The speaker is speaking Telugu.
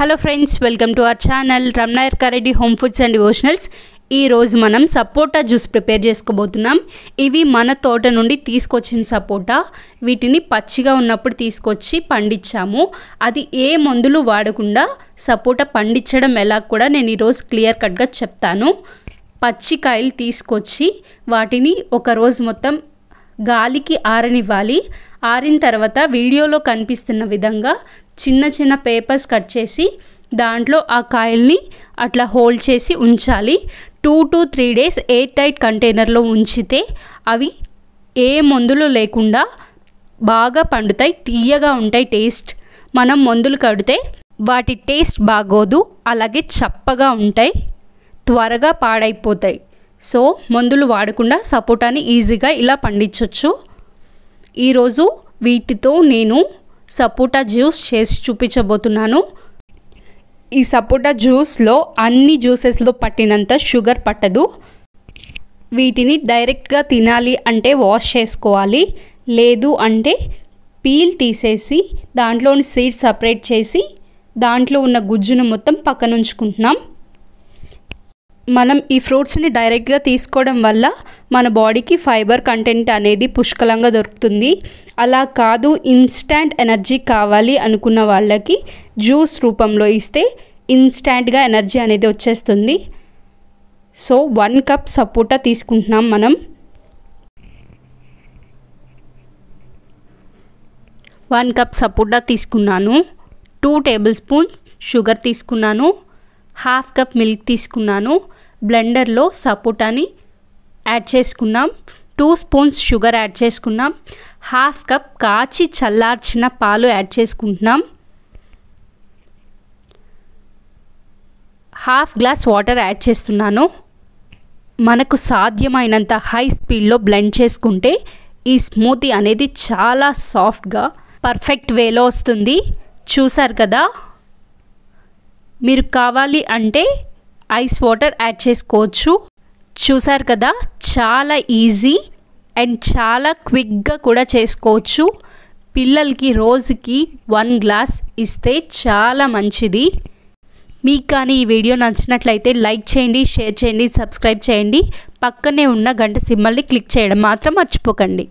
hello friends welcome to our channel రమ్నాయర్ కరెడ్డి హోమ్ ఫుడ్స్ అండ్ డివోషనల్స్ ఈరోజు మనం సపోటా జ్యూస్ ప్రిపేర్ చేసుకోబోతున్నాం ఇవి మన తోట నుండి తీసుకొచ్చిన సపోటా వీటిని పచ్చిగా ఉన్నప్పుడు తీసుకొచ్చి పండించాము అది ఏ మందులు వాడకుండా సపోటా పండించడం ఎలా కూడా నేను ఈరోజు క్లియర్ కట్గా చెప్తాను పచ్చికాయలు తీసుకొచ్చి వాటిని ఒక రోజు మొత్తం గాలికి ఆరనివ్వాలి ఆరిన తర్వాత వీడియోలో కనిపిస్తున్న విధంగా చిన్న చిన్న పేపర్స్ కట్ చేసి దాంట్లో ఆ కాయల్ని అట్లా హోల్డ్ చేసి ఉంచాలి two to three days air tight కంటైనర్లో ఉంచితే అవి ఏ మందులు లేకుండా బాగా పండుతాయి తీయగా ఉంటాయి టేస్ట్ మనం మందులు కడితే వాటి టేస్ట్ బాగోదు అలాగే చప్పగా ఉంటాయి త్వరగా పాడైపోతాయి సో మందులు వాడకుండా సపోటాని ఈజీగా ఇలా పండించవచ్చు ఈరోజు వీటితో నేను సపోటా జ్యూస్ చేసి చూపించబోతున్నాను ఈ సపోటా జ్యూస్లో అన్ని జ్యూసెస్లో పట్టినంత షుగర్ పట్టదు వీటిని డైరెక్ట్గా తినాలి అంటే వాష్ చేసుకోవాలి లేదు అంటే పీల్ తీసేసి దాంట్లోని సీడ్స్ సపరేట్ చేసి దాంట్లో ఉన్న గుజ్జును మొత్తం పక్కనుంచుకుంటున్నాం మనం ఈ ఫ్రూట్స్ని డైరెక్ట్గా తీసుకోవడం వల్ల మన బాడీకి ఫైబర్ కంటెంట్ అనేది పుష్కలంగా దొరుకుతుంది అలా కాదు ఇన్స్టాంట్ ఎనర్జీ కావాలి అనుకున్న వాళ్ళకి జ్యూస్ రూపంలో ఇస్తే ఇన్స్టాంట్గా ఎనర్జీ అనేది వచ్చేస్తుంది సో వన్ కప్ సపోటా తీసుకుంటున్నాం మనం వన్ కప్ సపోటా తీసుకున్నాను టూ టేబుల్ స్పూన్స్ షుగర్ తీసుకున్నాను హాఫ్ కప్ మిల్క్ తీసుకున్నాను బ్లెండర్లో సపోటాని యాడ్ చేసుకున్నాం టూ స్పూన్స్ షుగర్ యాడ్ చేసుకున్నాం హాఫ్ కప్ కాచి చల్లార్చిన పాలు యాడ్ చేసుకుంటున్నాం హాఫ్ గ్లాస్ వాటర్ యాడ్ చేస్తున్నాను మనకు సాధ్యమైనంత హై స్పీడ్లో బ్లెండ్ చేసుకుంటే ఈ స్మూతీ అనేది చాలా సాఫ్ట్గా పర్ఫెక్ట్ వేలో వస్తుంది చూసారు కదా మీరు కావాలి అంటే ఐస్ వాటర్ యాడ్ చేసుకోవచ్చు చూసారు కదా చాలా ఈజీ అండ్ చాలా క్విక్గా కూడా చేసుకోవచ్చు పిల్లలకి రోజుకి వన్ గ్లాస్ ఇస్తే చాలా మంచిది మీకు కానీ ఈ వీడియో నచ్చినట్లయితే లైక్ చేయండి షేర్ చేయండి సబ్స్క్రైబ్ చేయండి పక్కనే ఉన్న గంట సింబల్ని క్లిక్ చేయడం మాత్రం మర్చిపోకండి